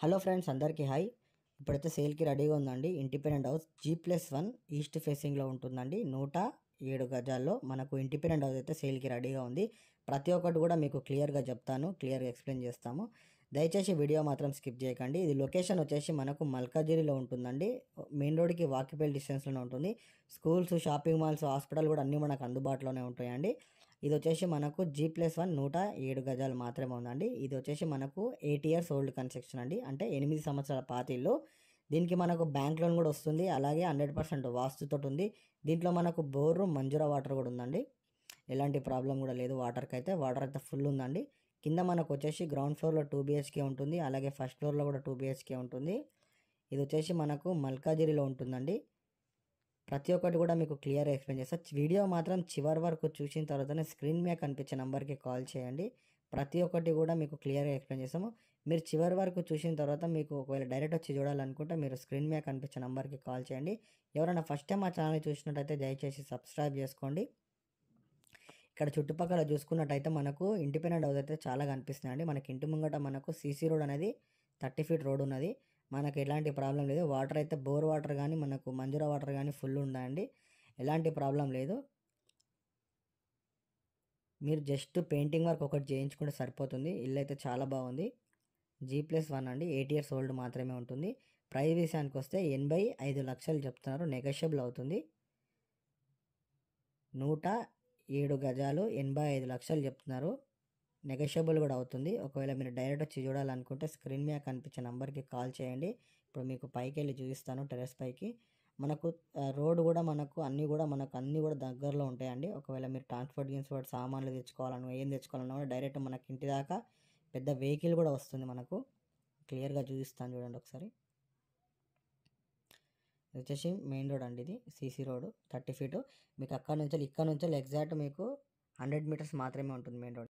hello friends అందరికీ hi ఇప్పుడైతే సేల్కి రెడీగా ఉందండి independent house G plus one east ఫేసింగ్లో ఉంటుందండి నూట ఏడు గజాల్లో మనకు ఇండిపెండెంట్ హౌస్ అయితే సేల్కి రెడీగా ఉంది ప్రతి ఒక్కటి కూడా మీకు క్లియర్గా చెప్తాను క్లియర్గా ఎక్స్ప్లెయిన్ చేస్తాము దయచేసి వీడియో మాత్రం స్కిప్ చేయకండి ఇది లొకేషన్ వచ్చేసి మనకు మల్కాజిరిలో ఉంటుందండి మెయిన్ రోడ్కి వాకిబుల్ డిస్టెన్స్లోనే ఉంటుంది స్కూల్స్ షాపింగ్ మాల్స్ హాస్పిటల్ కూడా అన్నీ మనకు అందుబాటులోనే ఉంటాయండి ఇది వచ్చేసి మనకు జీ ప్లస్ వన్ నూట ఏడు గజాలు మాత్రమే ఉందండి ఇది వచ్చేసి మనకు ఎయిట్ ఇయర్స్ ఓల్డ్ కన్స్ట్రక్షన్ అండి అంటే ఎనిమిది సంవత్సరాల పాతిళ్ళు దీనికి మనకు బ్యాంక్ లోన్ కూడా వస్తుంది అలాగే హండ్రెడ్ పర్సెంట్ వాస్తుతో ఉంది దీంట్లో మనకు బోరు మంజురా వాటర్ కూడా ఉందండి ఎలాంటి ప్రాబ్లం కూడా లేదు వాటర్కి అయితే వాటర్ అయితే ఫుల్ ఉందండి కింద మనకు వచ్చేసి గ్రౌండ్ ఫ్లోర్లో టూ బీహెచ్కే ఉంటుంది అలాగే ఫస్ట్ ఫ్లోర్లో కూడా టూ బీహెచ్కే ఉంటుంది ఇది వచ్చేసి మనకు మల్కాజిరిలో ఉంటుందండి ప్రతి ఒక్కటి కూడా మీకు క్లియర్ ఎక్స్ప్లెయిన్ చేస్తాను వీడియో మాత్రం చివరి వరకు చూసిన తర్వాతనే స్క్రీన్ మీద కనిపించే నెంబర్కి కాల్ చేయండి ప్రతి ఒక్కటి కూడా మీకు క్లియర్గా ఎక్స్ప్లెయిన్ చేస్తాము మీరు చివరి వరకు చూసిన తర్వాత మీకు ఒకవేళ డైరెక్ట్ వచ్చి చూడాలనుకుంటే మీరు స్క్రీన్ మీద కనిపించే నెంబర్కి కాల్ చేయండి ఎవరైనా ఫస్ట్ టైం మా ఛానల్ చూసినట్టయితే దయచేసి సబ్స్క్రైబ్ చేసుకోండి ఇక్కడ చుట్టుపక్కల చూసుకున్నట్టయితే మనకు ఇండిపెండెంట్ హౌస్ అయితే చాలా కనిపిస్తున్నాయండి మనకి ఇంటి ముంగట మనకు సీసీ రోడ్ అనేది థర్టీ ఫీట్ రోడ్ ఉన్నది మనకు ఎలాంటి ప్రాబ్లం లేదు వాటర్ అయితే బోర్ వాటర్ కానీ మనకు మంజుర వాటర్ కానీ ఫుల్ ఉందండి ఎలాంటి ప్రాబ్లం లేదు మీరు జస్ట్ పెయింటింగ్ వర్క్ ఒకటి చేయించుకుంటే సరిపోతుంది ఇల్లు అయితే చాలా బాగుంది జీ ప్లస్ వన్ అండి ఎయిట్ ఇయర్స్ ఓల్డ్ మాత్రమే ఉంటుంది ప్రైస్ విషయానికి వస్తే ఎనభై ఐదు లక్షలు చెప్తున్నారు నెగషియబుల్ అవుతుంది నూట ఏడు గజాలు ఎనభై ఐదు లక్షలు చెప్తున్నారు నెగషియబుల్ కూడా అవుతుంది ఒకవేళ మీరు డైరెక్ట్ వచ్చి చూడాలనుకుంటే స్క్రీన్ మీద కనిపించే నెంబర్కి కాల్ చేయండి ఇప్పుడు మీకు పైకి వెళ్ళి చూపిస్తాను టెరెస్ పైకి మనకు రోడ్ కూడా మనకు అన్నీ కూడా మనకు అన్నీ కూడా దగ్గరలో ఉంటాయండి ఒకవేళ మీరు ట్రాన్స్పోర్ట్ కూడా సామాన్లు తెచ్చుకోవాలను ఏం తెచ్చుకోవాలన్నా కూడా డైరెక్ట్ మనకి ఇంటి దాకా పెద్ద వెహికల్ కూడా వస్తుంది మనకు క్లియర్గా చూపిస్తాను చూడండి ఒకసారి వచ్చేసి మెయిన్ రోడ్ అండి ఇది సీసీ రోడ్ థర్టీ ఫీటు మీకు అక్కడ నుంచి ఇక్కడ నుంచి ఎగ్జాక్ట్ మీకు హండ్రెడ్ మీటర్స్ మాత్రమే ఉంటుంది మెయిన్ రోడ్